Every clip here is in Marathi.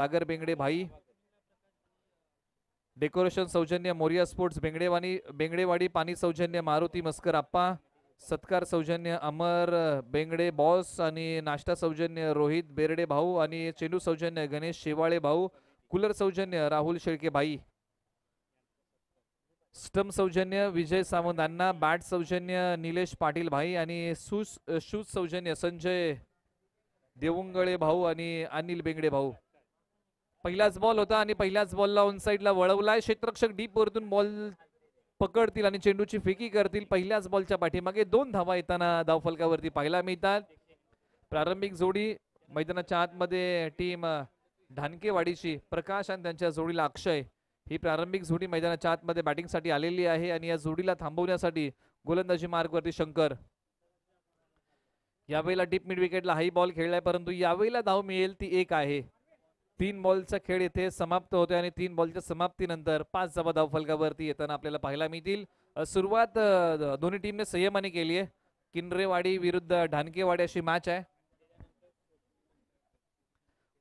सागर बेंगडे भाई डेकोरेशन सौजन्य मोरिया स्पोर्ट्स बेंगडेवाणी बेंगडेवाडी पाणी सौजन्य मारुती मस्कर आप्पा सत्कार सौजन्य अमर बेंगडे बॉस आणि नाश्ता सौजन्य रोहित बेरडे भाऊ आणि चेलू सौजन्य गणेश शेवाळे भाऊ कुलर सौजन्य राहुल शेळके भाई स्टम सौजन्य विजय सावंत अण्णा बॅट सौजन्य निलेश पाटील भाई आणि सुज शूज सौजन्य संजय देवुंगळे भाऊ आणि अनिल बेंगडे भाऊ पहिलाच बॉल होता आणि पहिल्याच बॉलला ऑन साईडला वळवलाय क्षेत्रक्षक डीप वरतून बॉल पकडतील आणि चेंडूची फेकी करतील पहिल्याच बॉलच्या पाठीमागे दोन धावा येताना धावफलकावरती पाहायला मिळतात प्रारंभिक जोडी मैदानाच्या आतमध्ये टीम ढानकेवाडीची प्रकाश आणि त्यांच्या जोडीला अक्षय ही प्रारंभिक जोडी मैदानाच्या आतमध्ये बॅटिंगसाठी आलेली आहे आणि या जोडीला थांबवण्यासाठी गोलंदाजी मार्गवरती शंकर यावेळेला डीप मिड विकेटला हाई बॉल खेळलाय परंतु यावेळेला धाव मिळेल ती एक आहे तीन बॉलचा खेळ येथे समाप्त होतो आणि तीन बॉलच्या समाप्तीनंतर पाच धावा धावफलकावरती येताना आपल्याला पाहायला मिळतील सुरुवात दोन्ही टीमने संयमाने केली आहे किनरेवाडी विरुद्ध ढानकेवाडी अशी मॅच आहे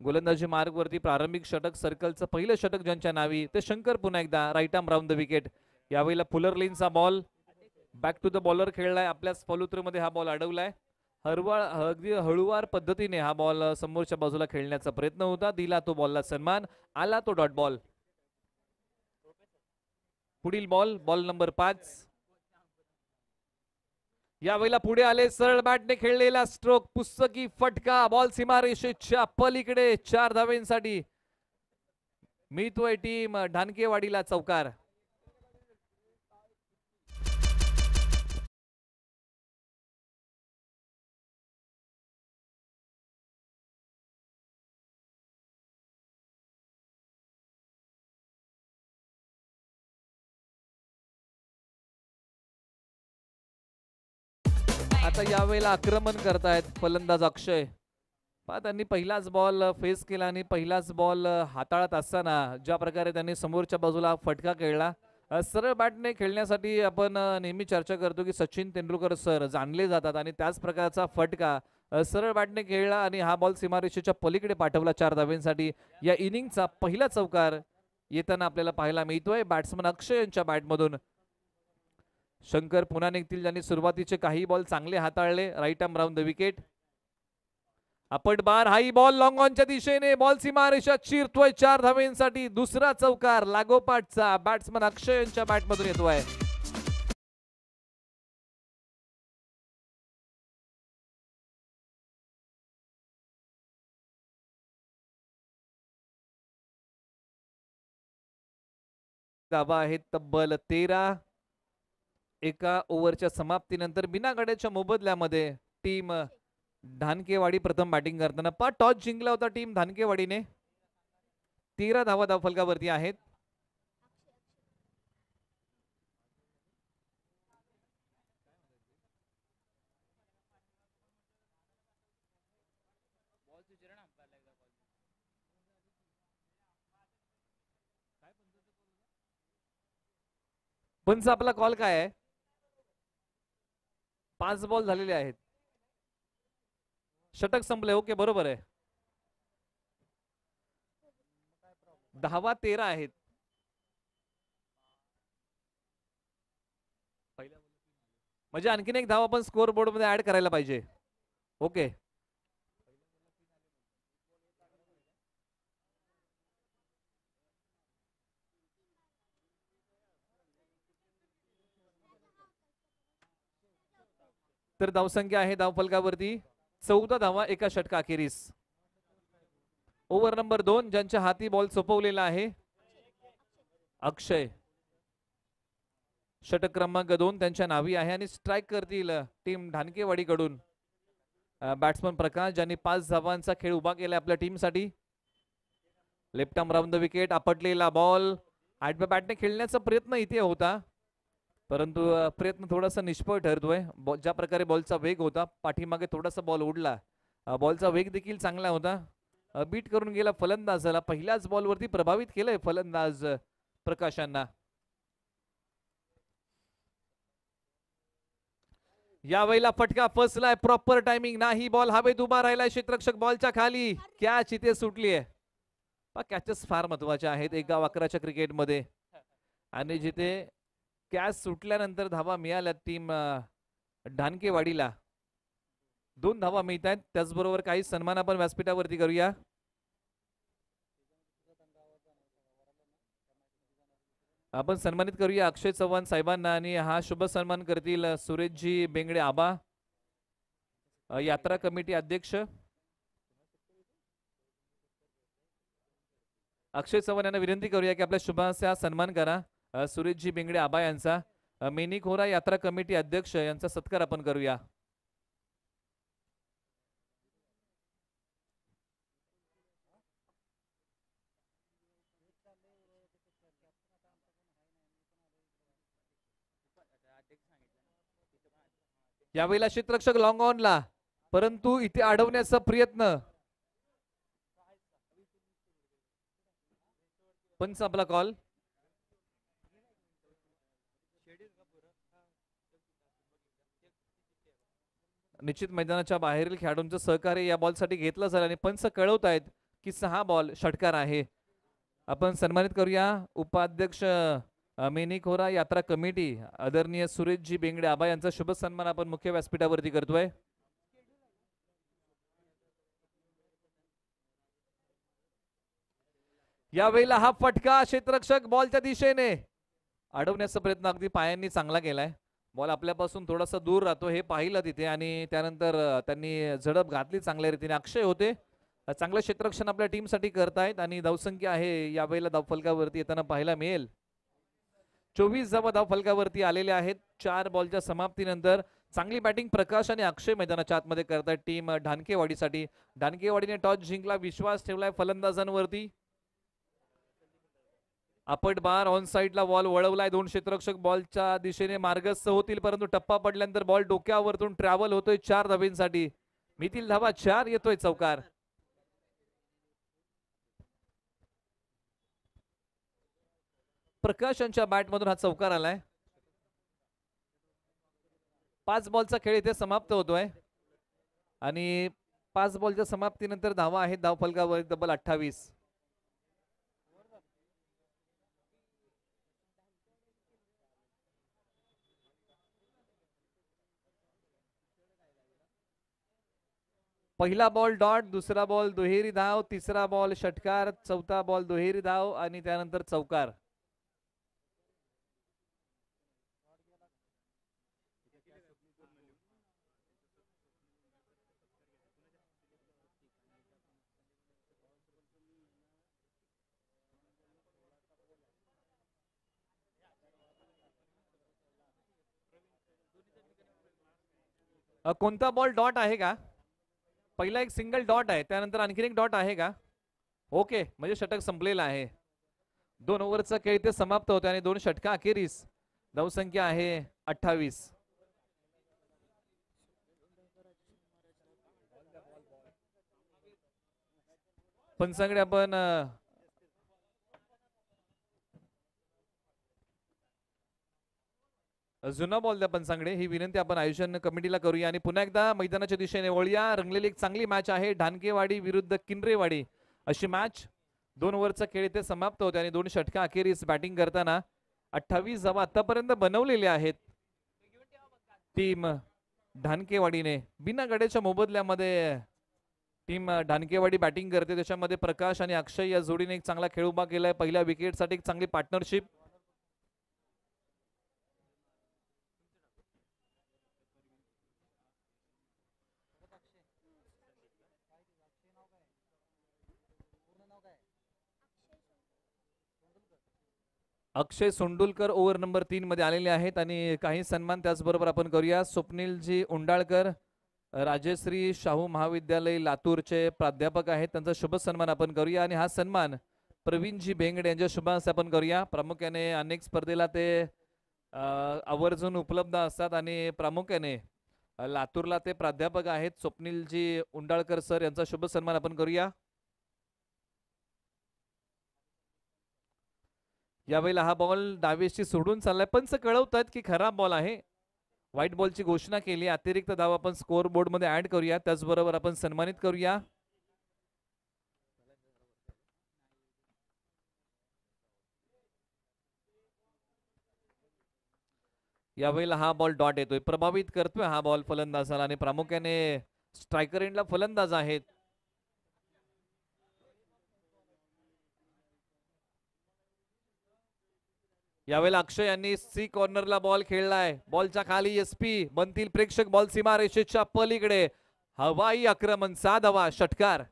गोलंदाजी वरती प्रारंभिक षटक सर्कलचं पहिलं षटक ज्यांच्या नावी ते शंकर पुन्हा एकदा right arm round the wicket यावेळेला फुलर लेनचा ball back to the bowler खेळलाय आपल्याच फलुत्रूमध्ये हा बॉल अडवलाय हरवाळ अगदी हळुवार पद्धतीने हा बॉल समोरच्या बाजूला खेळण्याचा प्रयत्न होता दिला तो बॉलला सन्मान आला तो डॉट बॉल पुढील बॉल बॉल नंबर पाच यावेळेला पुढे आले सरळ बॅटने खेळलेला स्ट्रोक पुस्तकी फटका बॉल सीमारेषेच्या पलीकडे चार धावेंसाठी मी तो टीम ढानकेवाडीला चौकार आता यावेळेला आक्रमण करतायत फलंदाज अक्षय पहा त्यांनी पहिलाच बॉल फेस केला आणि पहिलाच बॉल हाताळत असताना ज्या प्रकारे त्यांनी समोरच्या बाजूला फटका खेळला सरळ बॅटने खेळण्यासाठी आपण नेहमी चर्चा करतो की सचिन तेंडुलकर सर जाणले जातात आणि त्याच प्रकारचा फटका सरळ बॅटने खेळला आणि हा बॉल सीमारेषेच्या पलीकडे पाठवला चार धावेंसाठी या इनिंगचा पहिला चौकार येताना आपल्याला पाहायला मिळतोय बॅट्समन अक्षय यांच्या बॅटमधून शंकर पुन्हा निघतील ज्यांनी सुरुवातीचे काही बॉल चांगले हाताळले right arm round the wicket अपट बार हाई बॉल लॉंग ऑनच्या दिशेने बॉल सीमा चिरतोय चार धावेंसाठी दुसरा चौकार लागोपाठचा बॅट्समन अक्षय यांच्या बॅटमधून येतोय आहेत तब्बल तेरा एका ओव्हरच्या समाप्तीनंतर बिना गड्याच्या मोबदल्यामध्ये टीम धानकेवाडी प्रथम बॅटिंग करताना पा टॉस जिंकला होता टीम धानकेवाडीने तेरा धावा धावफलकावरती आहेत पंच आपला कॉल काय आहे पाच बॉल झालेले आहेत षटक संपले ओके बरोबर आहे दहावा तेरा आहेत म्हणजे आणखीन एक धावा पण स्कोर बोर्ड मध्ये ऍड करायला पाहिजे ओके तर धावसंख्या आहे धावफलकावरती चौदा धावा एका षटकाखेरीस ओव्हर नंबर दोन ज्यांच्या हाती बॉल सोपवलेला आहे अक्षय षटक क्रमांक दोन त्यांच्या नावी आहे आणि स्ट्राईक करतील टीम ढानकेवाडीकडून बॅट्समन प्रकाश ज्यांनी पाच धावांचा खेळ उभा केला आपल्या टीमसाठी left arm round the wicket आपटलेला बॉल आठव्या बॅटने खेळण्याचा प्रयत्न इथे होता परंतु प्रयत्न थोडासा निष्फळ ठरतोय ज्या प्रकारे बॉलचा वेग होता पाठीमागे थोडासा बॉल उडला बॉलचा वेग देखील चांगला होता बीट करून गेला फलंदाजाला पहिल्याच बॉलवरती प्रभावित केलंय फलंदाज प्रकाशांना यावेळेला फटका फसलाय प्रॉपर टायमिंग नाही बॉल हवेत उभा राहिलाय क्षेत्रक्षक बॉलच्या खाली कॅच इथे सुटली आहे कॅचेस फार महत्वाचे आहेत एक गाव अकराच्या क्रिकेटमध्ये आणि जिथे त्यास सुटल्यानंतर धावा मिळाल्या टीम ढानकेवाडीला दोन धावा मिळत आहेत त्याचबरोबर काही सन्मान आपण व्यासपीठावरती करूया आपण सन्मानित करूया अक्षय चव्हाण साहेबांना आणि हा शुभ सन्मान करतील सुरेशजी बेंगडे आबा यात्रा कमिटी अध्यक्ष अक्षय चव्हाण यांना विनंती करूया की आपल्या शुभाचा सन्मान करा सुरेशजी बिंगडे आबा यांचा मिनी यात्रा कमिटी अध्यक्ष यांचा सत्कार आपण करूया यावेळेला क्षेत्रक्षक लॉंग ला परंतु इथे अडवण्याचा प्रयत्न पण आपला कॉल निश्चित मैदानाच्या बाहेरील खेळाडूंचं सहकार्य या बॉलसाठी घेतलं जाईल आणि पंच कळवत आहेत की सहा बॉल षटकार आहे आपण सन्मानित करूया उपाध्यक्ष मेनी खोरा यात्रा कमिटी आदरणीय सुरेशजी बेंगडे आबा यांचा शुभ सन्मान आपण मुख्य व्यासपीठावरती करतोय यावेळेला हा फटका क्षेत्ररक्षक बॉलच्या दिशेने अडवण्याचा प्रयत्न अगदी पायांनी चांगला केलाय बॉल आपल्यापासून थोडासा दूर राहतो हे पाहिलं तिथे आणि त्यानंतर त्यांनी झडप घातली चांगल्या रीतीने अक्षय होते चांगलं क्षेत्ररक्षण आपल्या टीमसाठी करतायत आणि धावसंख्या आहे यावेळेला धावफलकावरती येताना पाहायला मिळेल चोवीस धावा धावफलकावरती आलेले आहेत चार बॉलच्या समाप्तीनंतर चांगली बॅटिंग प्रकाश आणि अक्षय मैदानाच्या आतमध्ये करतायत टीम ढानकेवाडीसाठी ढानकेवाडीने टॉस जिंकला विश्वास ठेवलाय फलंदाजांवरती आपट बार ऑन साईडला बॉल वळवलाय दोन क्षेत्ररक्षक बॉलच्या दिशेने मार्गस्थ होतील परंतु टप्पा पडल्यानंतर बॉल डोक्यावरतून ट्रॅव्हल होतोय चार धाबींसाठी मीतील धावा चार येतोय चौकार प्रकाश यांच्या बॅटमधून हा चौकार आलाय पाच बॉलचा खेळ इथे समाप्त होतोय आणि पाच बॉलच्या समाप्तीनंतर धावा आहेत धावफलकावर डबल अठ्ठावीस पहिला बॉल डॉट दुसरा बॉल दुहेरी धाव तिसरा बॉल षटकार चौथा बॉल दुहेरी धाव आणि त्यानंतर चौकार कोणता बॉल डॉट आहे का पहिला एक सिंगल डॉट आहे त्यानंतर आणखीन एक डॉट आहे का ओके म्हणजे षटक संपलेलं आहे दोन ओव्हरचा खेळ ते समाप्त होते आणि दोन षटका अखेरीस धावसंख्या आहे अठ्ठावीस पण सांगडे आपण जुना बॉल द्या पण सांगडे ही विनंती आपण आयोजन कमिटीला करूया आणि पुन्हा एकदा मैदानाच्या दिशेने वळूया रंगलेली एक चांगली मॅच आहे ढानकेवाडी विरुद्ध किनरेवाडी अशी मॅच दोन ओव्हरचा खेळ इथे समाप्त होते आणि दोन षटका अखेरीस बॅटिंग करताना अठ्ठावीस धावा आतापर्यंत बनवलेले आहेत टीम ढानकेवाडीने बिना गडेच्या मोबदल्यामध्ये टीम ढानकेवाडी बॅटिंग करते त्याच्यामध्ये प्रकाश आणि अक्षय या जोडीने एक चांगला खेळ उभा केलाय पहिल्या विकेटसाठी एक चांगली partnership Akshay Sondulkar over number तीन मध्ये आलेले आहेत आणि काही सन्मान त्याचबरोबर आपण करूया स्वप्नीलजी उंडाळकर राजश्री शाहू महाविद्यालय लातूरचे प्राध्यापक आहेत त्यांचा शुभ सन्मान आपण करूया आणि हा सन्मान प्रवीणजी बेंगडे यांच्या शुभास आपण करूया प्रामुख्याने अनेक स्पर्धेला ते आवर्जून उपलब्ध असतात आणि प्रामुख्याने लातूरला ते प्राध्यापक आहेत स्वप्नीलजी उंडाळकर सर यांचा शुभ सन्मान आपण करूया यावेळेला हा बॉल डावेशी सोडून चाललाय पंच कळवतात की खराब बॉल आहे व्हाईट बॉलची घोषणा केली अतिरिक्त धाव आपण स्कोअर बोर्डमध्ये ऍड करूया त्याचबरोबर आपण सन्मानित करूया यावेळेला हा बॉल डॉट येतोय प्रभावित करतोय हा बॉल फलंदाजाला आणि प्रामुख्याने स्ट्रायकर एंडला फलंदाज आहेत यावेळेला अक्षय यांनी सी कॉर्नरला बॉल खेळलाय बॉलच्या खाली एस पी बनतील प्रेक्षक बॉल सीमा रेषेच्या पलीकडे हवाई आक्रमण साधवा षटकार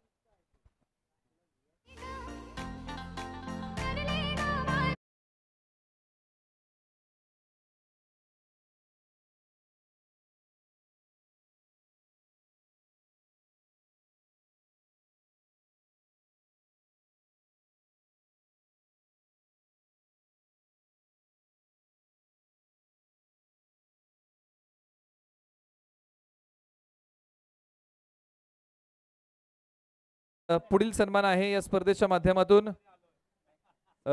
पुढील सन्मान आहे या स्पर्धेच्या माध्यमातून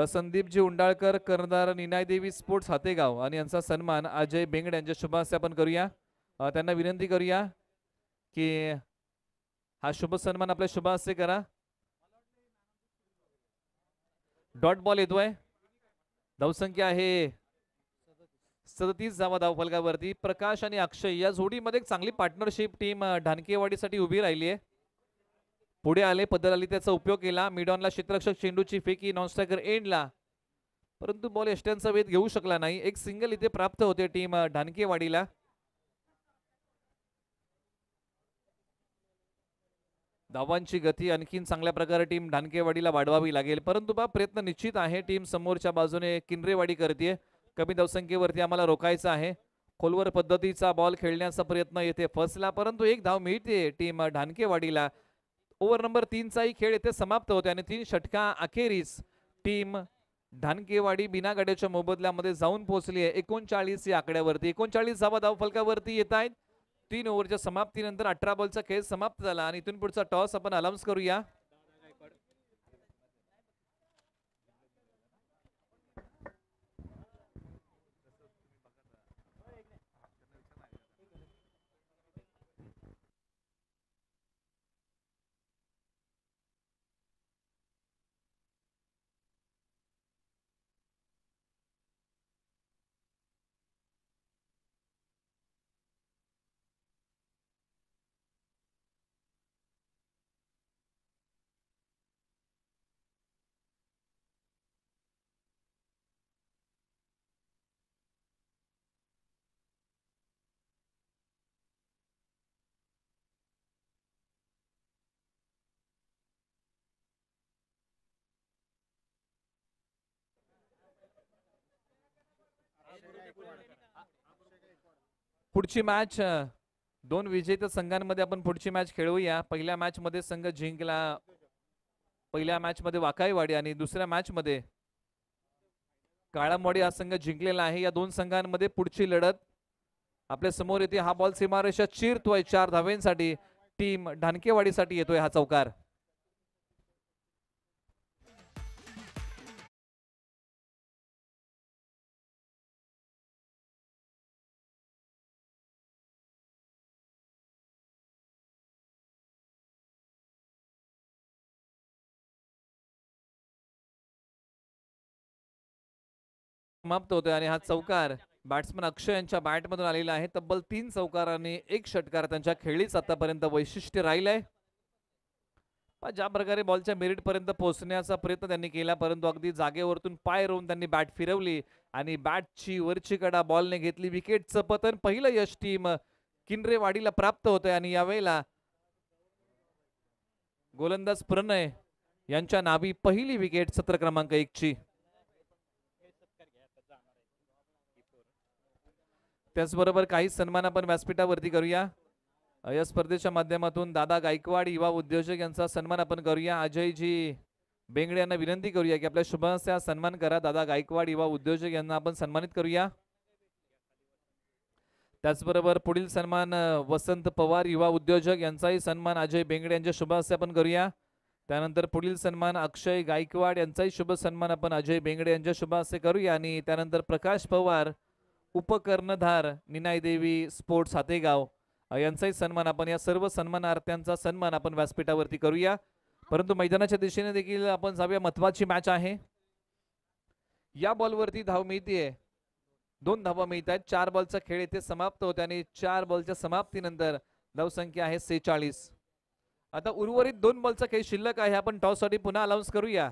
संदीपजी उंडाळकर कर्णधार निनाय देवी स्पोर्ट्स हातेगाव आणि यांचा सन्मान अजय बेंगड यांच्या शुभास आपण करूया त्यांना विनंती करूया की हा शुभ सन्मान आपल्या हस्ते करा डॉट बॉल येतोय धावसंख्या आहे सदतीस जावा धावफलकावरती प्रकाश आणि अक्षय या जोडीमध्ये चांगली पार्टनरशिप टीम ढानकेवाडीसाठी उभी राहिली आहे पुढे आले पदर आली त्याचा उपयोग केला मिडॉनला क्षेत्ररक्षक चेंडूची फेकी नॉनस्ट्रायकर एंडला परंतु बॉल एष्ट्यांचा वेध घेऊ शकला नाही एक सिंगल इथे प्राप्त होते टीम ढानकेवाडीला धावांची गती आणखीन चांगल्या प्रकारे टीम ढानकेवाडीला वाढवावी लागेल परंतु बा प्रयत्न निश्चित आहे टीम समोरच्या बाजूने किनरेवाडी करते कमी धावसंख्येवरती आम्हाला रोखायचं आहे खोलवर पद्धतीचा बॉल खेळण्याचा प्रयत्न येथे फसला परंतु एक धाव मिळते टीम ढानकेवाडीला ओव्हर नंबर चाही खेळ येथे समाप्त होते आणि तीन षटका अखेरीस टीम धानकेवाडी बिना गाड्याच्या मोबदल्यामध्ये जाऊन पोहोचली आहे एकोणचाळीस या आकड्यावरती एकोणचाळीस धावा फलकावरती येत आहेत तीन ओव्हरच्या समाप्तीनंतर अठरा बॉलचा खेळ समाप्त झाला आणि इथून पुढचा टॉस आपण अनाऊन्स करूया पुढची मॅच दोन विजेत्या संघांमध्ये आपण पुढची मॅच खेळूया पहिल्या मॅच मध्ये संघ जिंकला पहिल्या मॅच मध्ये वाकाईवाडी आणि दुसऱ्या मॅच मध्ये काळामोडी हा संघ जिंकलेला आहे या दोन संघांमध्ये पुढची लढत आपल्या समोर येते हा बॉल सीमारेषा चिरतोय चार धावेंसाठी टीम ढानकेवाडीसाठी येतोय हा चौकार समाप्त होतोय आणि हा चौकार बॅट्समन अक्षय यांच्या बॅटमधून आलेला आहे तब्बल तीन चौकारांनी एक षटकार त्यांच्या खेळीच आतापर्यंत वैशिष्ट्य राहिलं आहे ज्या प्रकारे बॉलच्या मेरिट पर्यंत पोहोचण्याचा प्रयत्न त्यांनी केला परंतु अगदी जागेवरतून पाय रोवून त्यांनी बॅट फिरवली आणि बॅटची वरची कडा बॉलने घेतली विकेटचं पतन पहिलं यश टीम किनरेवाडीला प्राप्त होतंय आणि यावेळेला गोलंदाज प्रणय यांच्या नावी पहिली विकेट सत्र क्रमांक एकची त्याचबरोबर काही सन्मान आपण व्यासपीठावरती करूया या स्पर्धेच्या माध्यमातून दादा गायकवाड युवा उद्योजक यांचा सन्मान आपण करूया अजयजी बेंगडे यांना विनंती करूया की आपल्या शुभ सन्मान करा दादा गायकवाड युवा उद्योजक यांना आपण सन्मानित करूया त्याचबरोबर पुढील सन्मान वसंत पवार युवा उद्योजक यांचाही सन्मान अजय बेंगडे यांच्या शुभ हस्ते आपण करूया त्यानंतर पुढील सन्मान अक्षय गायकवाड यांचाही शुभ सन्मान आपण अजय बेंगडे यांच्या शुभ करूया आणि त्यानंतर प्रकाश पवार उपकर्णधार देवी स्पोर्ट्स हातेगाव यांचाही सन्मान आपण या सर्व सन्मानार्थ्यांचा सन्मान आपण व्यासपीठावरती करूया परंतु मैदानाच्या दिशेने देखील आपण जाऊया महत्वाची मॅच आहे या बॉलवरती धाव मिळतीये दोन धावा मिळत आहेत चार बॉलचा खेळ येथे समाप्त होते आणि चार बॉलच्या समाप्तीनंतर धावसंख्या आहे सेचाळीस आता उर्वरित दोन बॉलचा खेळ शिल्लक आहे आपण टॉससाठी पुन्हा अनाऊन्स करूया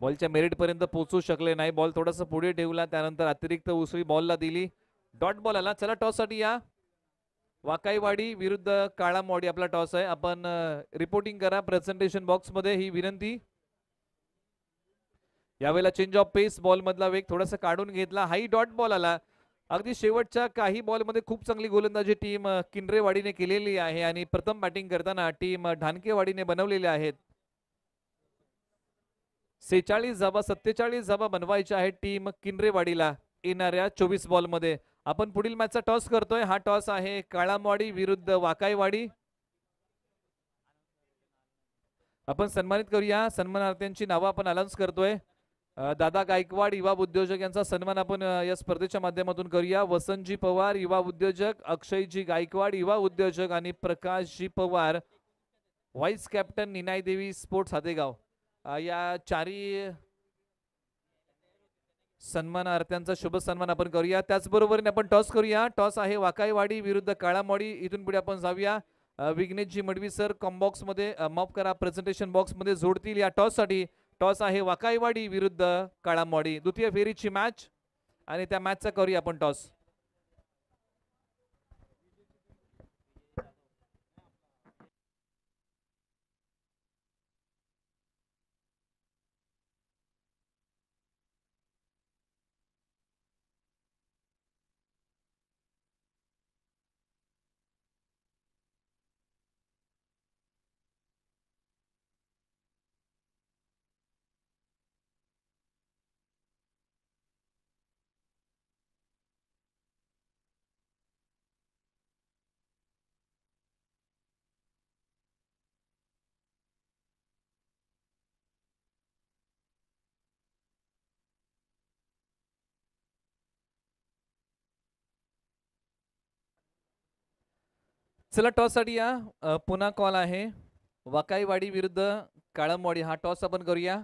बॉलच्या मेरिटपर्यंत पोहोचू शकले नाही बॉल थोडासा पुढे ठेवला त्यानंतर अतिरिक्त उसळी बॉलला दिली डॉट बॉल आला चला साठी या वाकाईवाडी विरुद्ध मॉडी आपला टॉस आहे आपण रिपोर्टिंग करा प्रेझेंटेशन बॉक्स मध्ये ही विनंती यावेळेला चेंज ऑफ पेस बॉल मधला वेग थोडासा काढून घेतला हाई डॉट बॉल आला अगदी शेवटच्या काही बॉल मध्ये खूप चांगली गोलंदाजी टीम किंडरेवाडीने केलेली आहे आणि प्रथम बॅटिंग करताना टीम ढानकेवाडीने बनवलेली आहेत सेहेचाळीस जाबा सत्तेचाळीस जाबा बनवायच्या आहेत टीम किनरेवाडीला येणाऱ्या चोवीस बॉलमध्ये आपण पुढील मॅचचा टॉस करतोय हा टॉस आहे काळामवाडी विरुद्ध वाकायवाडी आपण सन्मानित करूया सन्मानार्थ्यांची नावं आपण अनाऊन्स करतोय दादा गायकवाड युवा उद्योजक यांचा सन्मान आपण या स्पर्धेच्या माध्यमातून करूया वसंतजी पवार युवा उद्योजक अक्षयजी गायकवाड युवा उद्योजक आणि प्रकाशजी पवार व्हाईस कॅप्टन निनाय स्पोर्ट्स हादेगाव या चारी सन्मानार्थ्यांचा शुभ सन्मान आपण करूया त्याचबरोबर आपण टॉस करूया टॉस आहे वाकाईवाडी विरुद्ध काळामोडी इथून पुढे आपण जाऊया विघ्नेशजी मडवी सर कॉम्बॉक्समध्ये माफ करा प्रेझेंटेशन बॉक्स मध्ये जोडतील या टॉस साठी टॉस आहे वाकाईवाडी विरुद्ध काळामोडी द्वितीय फेरीची मॅच आणि त्या मॅचचा करूया आपण टॉस चला टॉससाठी या पुन्हा कॉल आहे वाकाईवाडी विरुद्ध काळमवाडी हा टॉस आपण करूया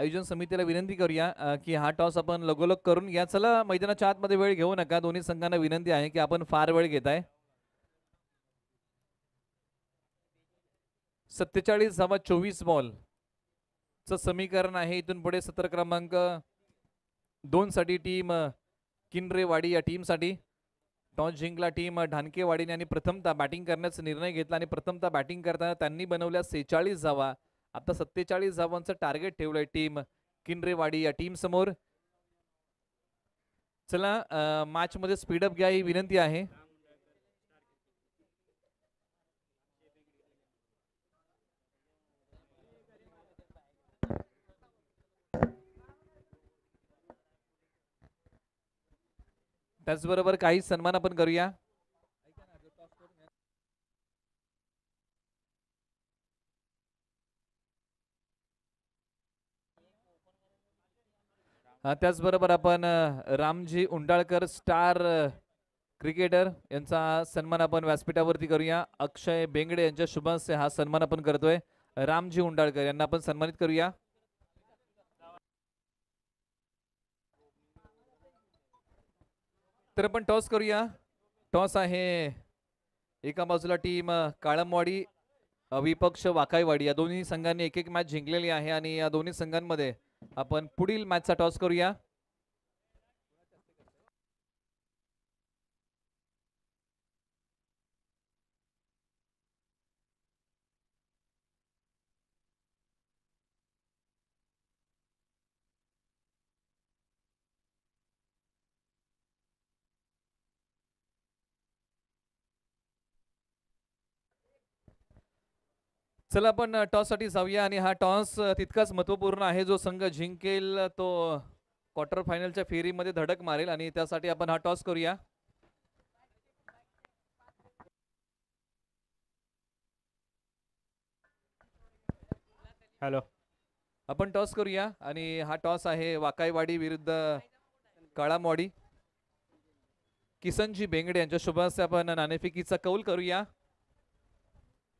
आयोजन समितीला विनंती करूया की हा टॉस आपण लगोलग करून घ्या चला मैदानाच्या आतमध्ये वेळ घेऊ नका दोन्ही संघांना विनंती आहे की आपण फार वेळ घेत आहे सत्तेचाळीस धावा चोवीस च समीकरण आहे इथून पुढे सत्र क्रमांक साठी टीम किनरेवाडी या टीमसाठी टॉस जिंकला टीम ढानकेवाडीने आणि प्रथमता बॅटिंग करण्याचा निर्णय घेतला आणि प्रथमता बॅटिंग करताना त्यांनी बनवल्या सेहेचाळीस जावा आता सत्तेचाळीस जावांचं टार्गेट ठेवलंय टीम किनरेवाडी या टीम समोर चला मॅच मध्ये स्पीडअप घ्या ही विनंती आहे त्याचबरोबर काही सन्मान आपण करूया त्याचबरोबर आपण रामजी उंडाळकर स्टार क्रिकेटर यांचा सन्मान आपण व्यासपीठावरती करूया अक्षय बेंगडे यांच्या शुभांश हा सन्मान आपण करतोय रामजी उंडाळकर यांना आपण सन्मानित करूया तर आपण टॉस करूया टॉस आहे एका बाजूला टीम काळमवाडी विपक्ष वाकाईवाडी या दोन्ही संघांनी एक एक मॅच जिंकलेली आहे आणि या दोन्ही संघांमध्ये आपण पुढील मॅचचा टॉस करूया चला आपण टॉससाठी जाऊया आणि हा टॉस तितकाच महत्वपूर्ण आहे जो संघ जिंकेल तो क्वार्टर फायनलच्या फेरीमध्ये धडक मारेल आणि त्यासाठी आपण हा टॉस करूया हॅलो आपण टॉस करूया आणि हा टॉस आहे वाकाईवाडी विरुद्ध काळामवाडी किसनजी बेंगडे यांच्या शुभास आपण नाणेफिकीचा कौल करूया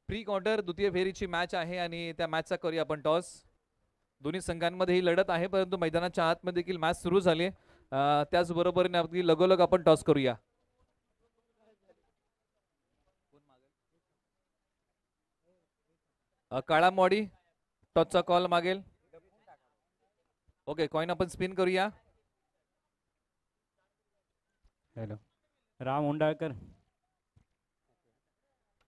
प्री क्वार्टर द्वितीय फेरीची मॅच आहे आणि त्या मॅचचा करूया आपण टॉस दोन्ही संघांमध्ये ही लढत आहे परंतु मैदानाच्या आतमध्ये देखील मॅच सुरू झाली त्याचबरोबर लगोलग आपण टॉस करूया काळा मॉडी टॉसचा कॉल मागेल ओके कॉईन आपण स्पिन करूया हॅलो राम हुंडाळकर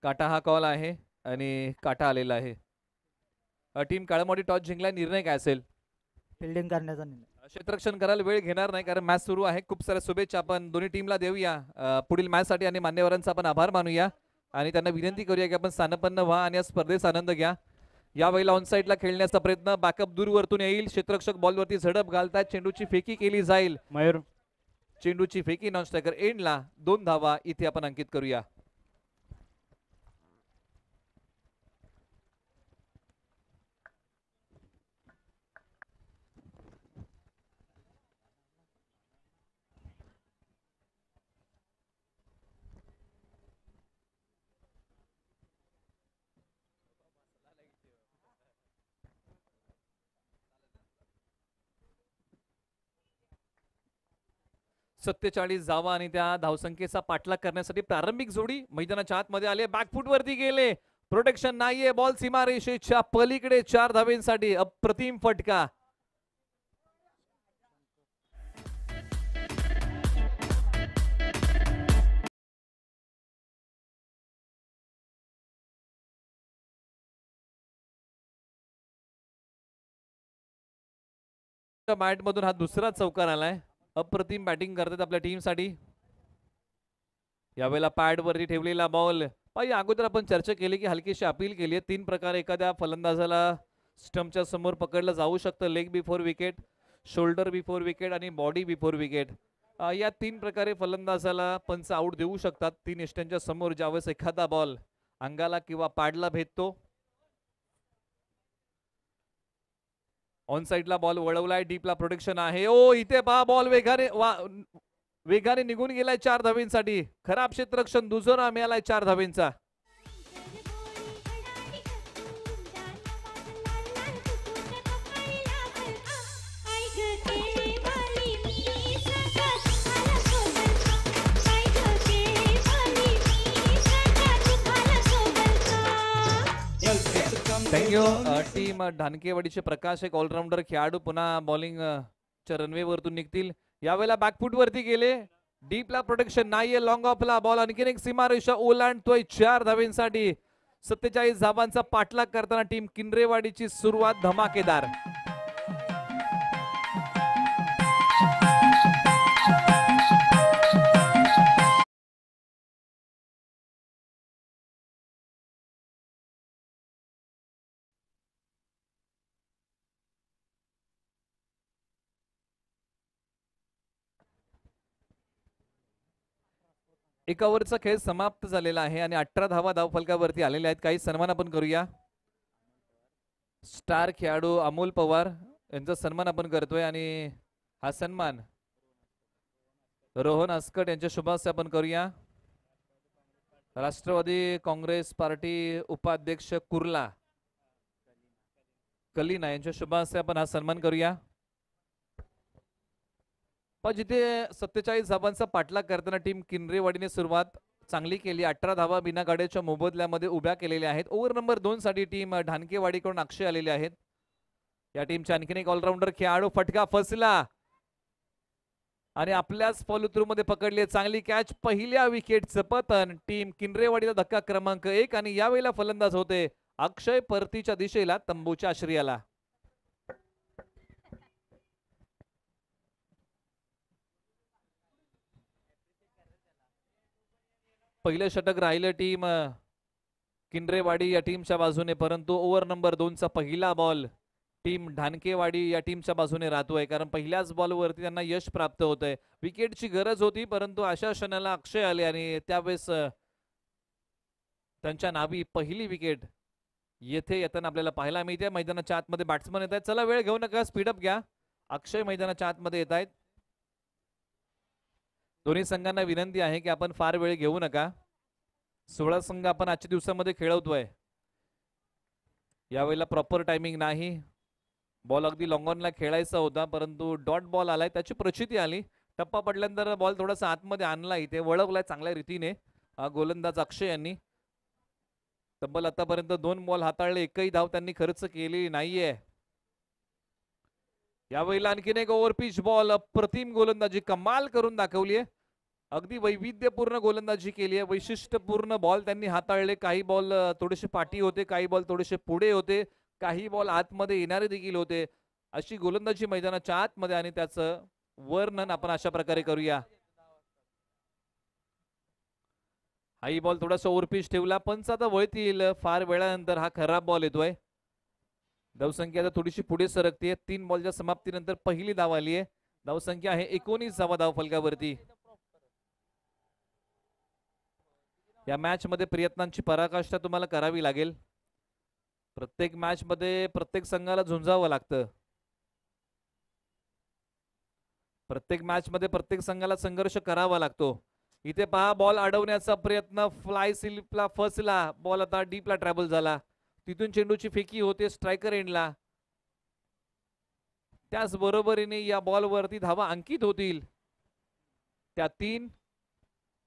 काटा हा कॉल आहे आणि काटा आलेला आहे टीम काळमोडी टॉस जिंकला निर्णय काय असेल फिल्डिंग करण्याचा निर्णय क्षेत्ररक्षण करायला वेळ घेणार नाही कारण मॅच सुरू आहे खूप साऱ्या शुभेच्छा आपण दोन्ही टीमला देऊया पुढील पुढील साठी आणि मान्यवरांचा आपण आभार मानूया आणि त्यांना विनंती करूया की आपण सानपन्न व्हा आणि या स्पर्धेचा आनंद घ्या ऑन साईडला खेळण्याचा प्रयत्न बॅकअप दूरवरतून येईल क्षेत्ररक्षक बॉलवरती झडप घालतात चेंडूची फेकी केली जाईल मयूर चेंडूची फेकी नॉन स्ट्रायकर एंडला दोन धावा इथे आपण अंकित करूया सत्तेचाळीस जावा आणि त्या धावसंख्येचा पाठलाग करण्यासाठी प्रारंभिक जोडी मैदानाच्या आतमध्ये आले बॅकफूट वरती गेले प्रोटेक्शन नाहीये बॉल सीमा रेषेच्या पलीकडे चार धावेंसाठी अप्रतिम फटका मॅट मधून हा दुसरा चौकार आलाय अप्रतिम बॅटिंग करतात आपल्या टीमसाठी यावेळेला पॅडवरती ठेवलेला बॉल पाहिजे अगोदर आपण चर्चा केली की हलकीशी अपील केली आहे तीन प्रकारे एखाद्या फलंदाजाला स्टंपच्या समोर पकडलं जाऊ शकतं leg before wicket shoulder before wicket आणि बॉडी बिफोर विकेट या तीन प्रकारे फलंदाजाला पंच आउट देऊ शकतात तीन इष्ट्यांच्या समोर ज्यावेळेस एखादा बॉल अंगाला किंवा पाडला भेटतो ऑन साईडला बॉल वळवलाय डीपला प्रोटेक्शन आहे ओ इथे पहा बॉल वेगाने वेगाने निघून गेलाय चार धावींसाठी खराब क्षेत्रक्षण दुजोरा मिळालाय चार धावींचा टीम ढानकेवाडीचे uh, uh, प्रकाश एक ऑलराउंडर खेळाडू पुन्हा बॉलिंग uh, च्या रनवे वरतून निघतील यावेळेला बॅकफुट वरती गेले डीपला प्रोटेक्शन नाहीये लॉंग ऑफला बॉल आणखीन एक सीमारेषा ओलांडतोय चार साठी सत्तेचाळीस धावांचा पाठलाग करताना टीम किनरेवाडीची सुरुवात धमाकेदार एकावरचा खेळ समाप्त झालेला आहे आणि अठरा धावा धावफलकावरती आलेल्या आहेत काही सन्मान आपण करूया स्टार खेळाडू अमोल पवार यांचा सन्मान आपण करतोय आणि हा सन्मान रोहन अस्कट यांच्या शुभाशय आपण करूया राष्ट्रवादी काँग्रेस पार्टी उपाध्यक्ष कुर्ला कलीना यांच्या शुभाशय आपण हा सन्मान करूया पण जिथे सत्तेचाळीस धावांचा पाठलाग करताना टीम किनरेवाडीने सुरुवात चांगली केली अठरा धावा बिना गाड्याच्या मोबदल्यामध्ये उभ्या केलेल्या आहेत ओव्हर नंबर दोन साठी टीम ढानकेवाडीकडून अक्षय आलेले आहेत या टीमच्या आणखीन एक ऑलराऊंडर खेळाडू फटका फसला आणि आपल्याच फॉलो मध्ये पकडली चांगली कॅच पहिल्या विकेटचं पतन टीम किनरेवाडीला धक्का क्रमांक एक आणि यावेळेला फलंदाज होते अक्षय परतीच्या दिशेला तंबूच्या आश्रयाला पहिलं षटक राहिलं टीम किंड्रेवाडी या टीमच्या बाजूने परंतु ओव्हर नंबर दोनचा पहिला बॉल टीम ढानकेवाडी या टीमच्या बाजूने राहतोय कारण पहिल्याच बॉलवरती त्यांना यश प्राप्त होत आहे विकेटची गरज होती परंतु अशा क्षणाला अक्षय आले आणि त्यावेळेस त्यांच्या नावी पहिली विकेट येथे येताना आपल्याला पाहायला मिळते मैदानाच्या आतमध्ये बॅट्समन येत आहेत चला वेळ घेऊ नका स्पीडअप घ्या अक्षय मैदानाच्या आतमध्ये येत आहेत दोन्ही संघांना विनंती आहे की आपण फार वेळ घेऊ नका सोळा संघ आपण आजच्या दिवसामध्ये खेळवतोय यावेळेला प्रॉपर टायमिंग नाही बॉल अगदी लॉंगॉनला खेळायचा होता परंतु डॉट बॉल आलाय त्याची प्रचिती आली टप्पा पडल्यानंतर बॉल थोडासा आतमध्ये आणला इथे वळवलाय चांगल्या रीतीने गोलंदाज अक्षय यांनी तब्बल आतापर्यंत दोन बॉल हाताळले एकही धाव त्यांनी खर्च केली नाहीये यावेळेला आणखीन एक ओव्हर पिच बॉल अप्रतिम गोलंदाजी कमाल करून दाखवलीये अगदी वैविध्यपूर्ण गोलंदाजी केली आहे वैशिष्ट्यपूर्ण बॉल त्यांनी हाताळले काही बॉल थोडेसे पाठी होते काही बॉल थोडेसे पुढे होते काही बॉल आतमध्ये येणारे देखील होते अशी गोलंदाजी मैदानाच्या आतमध्ये आणि त्याचं वर्णन आपण अशा प्रकारे करूया हाही बॉल थोडासा ओरपीस ठेवला पंच आता वळतील फार वेळानंतर हा खराब बॉल येतोय धावसंख्या आता थोडीशी पुढे सरकते तीन बॉलच्या समाप्तीनंतर पहिली धाव आली आहे धावसंख्या आहे एकोणीस धावा धाव फलकावरती या मॅचमध्ये प्रयत्नांची पराकाष्ठा तुम्हाला करावी लागेल प्रत्येक मॅचमध्ये प्रत्येक संघाला झुंजावं लागतं प्रत्येक मॅचमध्ये प्रत्येक संघाला संघर्ष करावा लागतो इथे पहा बॉल अडवण्याचा प्रयत्न फ्लाय स्लिपला फसला बॉल आता डीपला ट्रॅव्हल झाला तिथून चेंडूची फेकी होते स्ट्रायकर एंडला बरोबरीने या बॉलवरती धावा अंकित होतील त्या तीन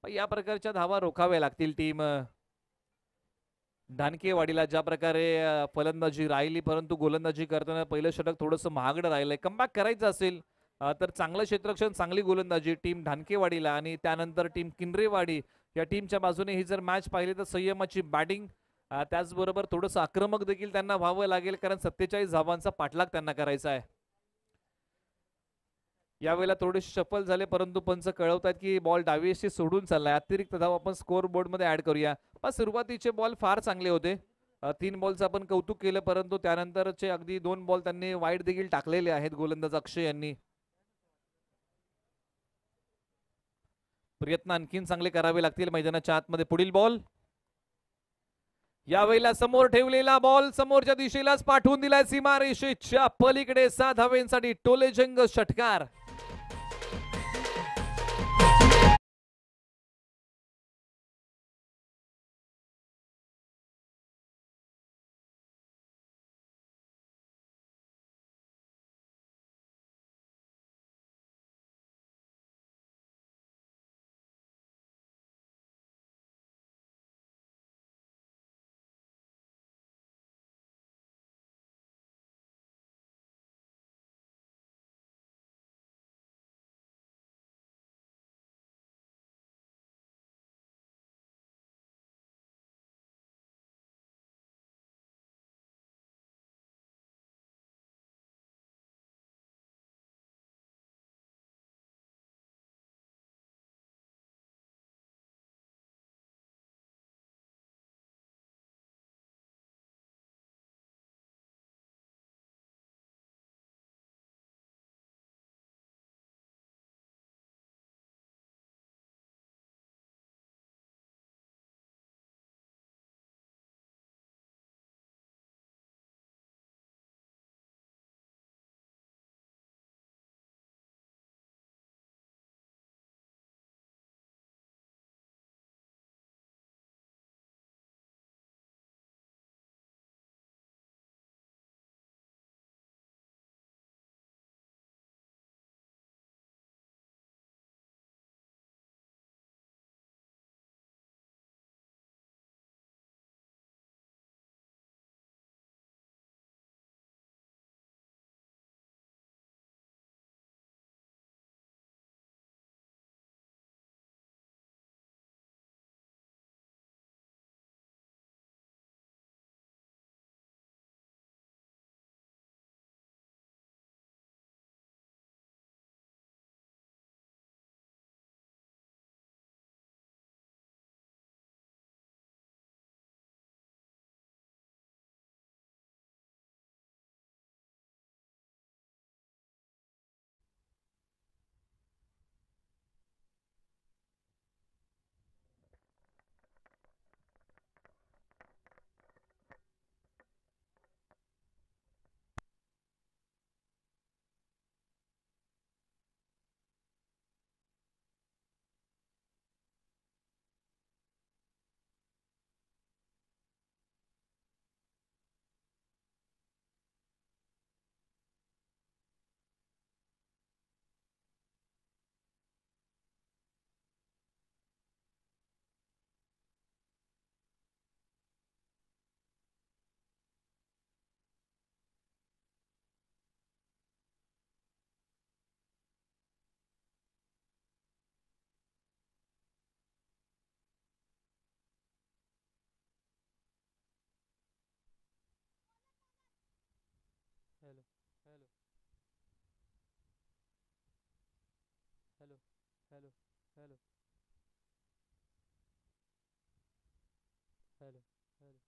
या प्रकारच्या धावा रोखाव्या लागतील टीम ढानकेवाडीला ज्या प्रकारे फलंदाजी राहिली परंतु गोलंदाजी करताना पहिलं षटक थोडंसं महागड राहिलंय कमबॅक करायचं असेल तर चांगलं क्षेत्रक्षण चांगली गोलंदाजी टीम ढानकेवाडीला आणि त्यानंतर टीम किनरेवाडी या टीमच्या बाजूने ही जर मॅच पाहिली तर संयमाची बॅटिंग त्याचबरोबर थोडंसं आक्रमक देखील त्यांना व्हावं लागेल कारण सत्तेचाळीस धावांचा पाठलाग त्यांना करायचा आहे यावेळेला थोडेसे शफल झाले परंतु पंच कळवतात की बॉल डावीशी सोडून चाललाय अतिरिक्त धाव आपण स्कोअर बोर्डमध्ये ऍड करूया पण सुरुवातीचे बॉल फार चांगले होते तीन बॉलचं आपण कौतुक केलं परंतु त्यानंतरचे अगदी दोन बॉल त्यांनी वाईट देखील टाकलेले आहेत गोलंदाज अक्षय यांनी प्रयत्न आणखीन चांगले करावे लागतील मैदानाच्या आतमध्ये पुढील बॉल यावेळेला समोर ठेवलेला बॉल समोरच्या दिशेलाच पाठवून दिलाय सीमा रेषेच्या पलीकडे सात धावेंसाठी टोलेजंग षटकार हॅलो हॅलो हॅलो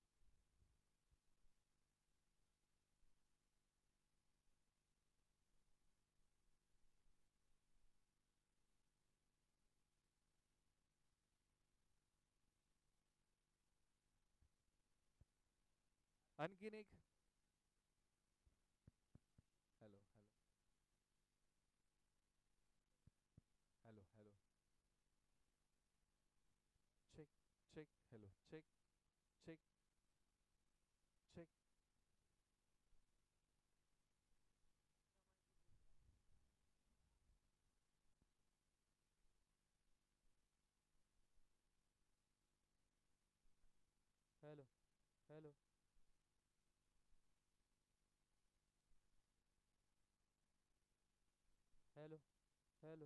आणखीन एक tick, tick, tick. Hello, hello. Hello, hello.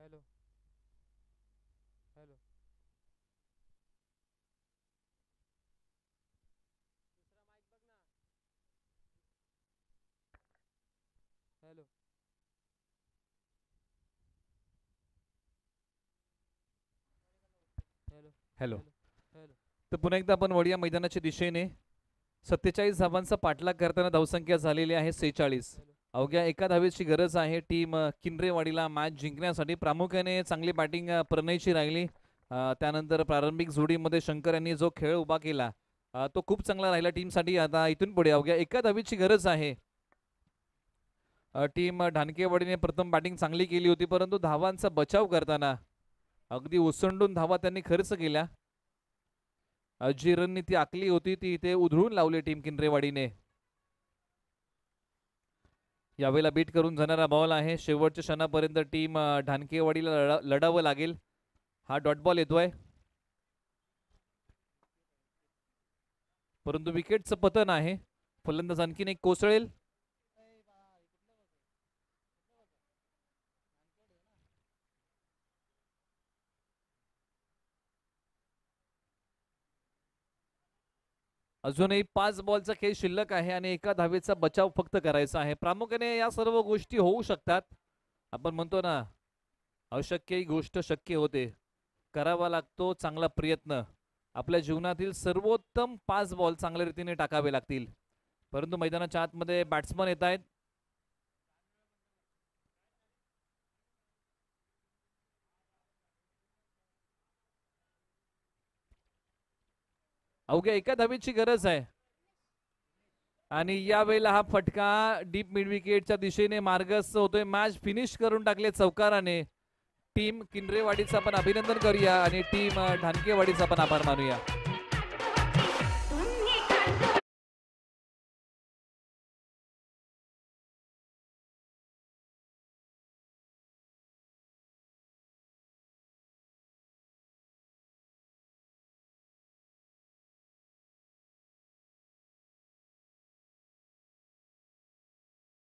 Hello hello दुसरा माईक बघ ना हॅलो हॅलो तर पुन्हा एकदा आपण वडिया मैदानाच्या दिशेने सत्तेचाळीस धावांचा पाठलाग करताना धावसंख्या झालेली आहे सेहेचाळीस अवघ्या एका धावेची गरज आहे टीम किनरेवाडीला मॅच जिंकण्यासाठी प्रामुख्याने चांगली बॅटिंग प्रणयची राहिली त्यानंतर प्रारंभिक जोडीमध्ये शंकर यांनी जो खेळ उभा केला तो खूप चांगला राहिला टीमसाठी आता इथून पुढे अवघ्या एका धावीची गरज आहे टीम ढानकेवाडीने प्रथम बॅटिंग चांगली केली होती परंतु धावांचा बचाव करताना अगदी ओसंडून धावा त्यांनी खर्च केल्या जी रननी ती आखली होती ती इथे उधळून लावली टीम किनरेवाडीने यावेळेला बीट करून जाणारा बॉल आहे शेवटच्या क्षणापर्यंत टीम ढानकेवाडीला लढा लढावं लागेल हा डॉट बॉल येतोय परंतु विकेटचं पतन आहे फलंदाज आणखीन एक कोसळेल अजूनही पाच बॉलचा खेळ शिल्लक आहे आणि एका धावेचा बचाव फक्त करायचा आहे प्रामुख्याने या सर्व गोष्टी होऊ शकतात आपण म्हणतो ना अशक्य ही गोष्ट शक्य होते करावा लागतो चांगला प्रयत्न आपल्या जीवनातील सर्वोत्तम पाच बॉल चांगल्या रीतीने टाकावे लागतील परंतु मैदानाच्या आतमध्ये बॅट्समन येत आहेत अवघ्या एका धावेची गरज आहे आणि यावेळेला हा फटका डीप मिड विकेटच्या दिशेने मार्गस्थ होतोय मॅच फिनिश करून टाकले चौकाराने टीम किंद्रेवाडीचं आपण अभिनंदन करूया आणि टीम ढानकेवाडीचा पण आभार मानूया